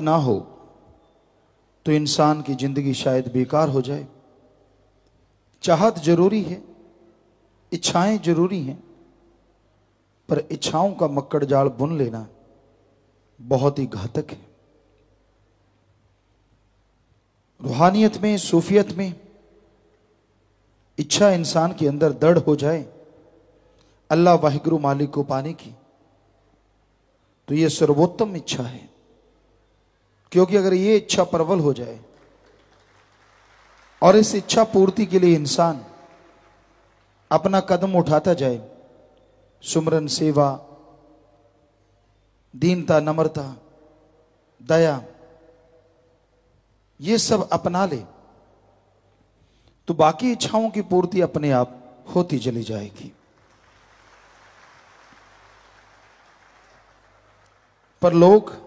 ना हो तो इंसान की जिंदगी शायद बेकार हो जाए चाहत जरूरी है इच्छाएं जरूरी हैं पर इच्छाओं का मक्कड़ जाल बुन लेना बहुत ही घातक है रूहानियत में सूफियत में इच्छा इंसान के अंदर दृढ़ हो जाए अल्लाह वाहिगुरु मालिक को पाने की तो यह सर्वोत्तम इच्छा है क्योंकि अगर ये इच्छा प्रबल हो जाए और इस इच्छा पूर्ति के लिए इंसान अपना कदम उठाता जाए सुमरन सेवा दीनता नम्रता दया ये सब अपना ले तो बाकी इच्छाओं की पूर्ति अपने आप होती चली जाएगी पर लोग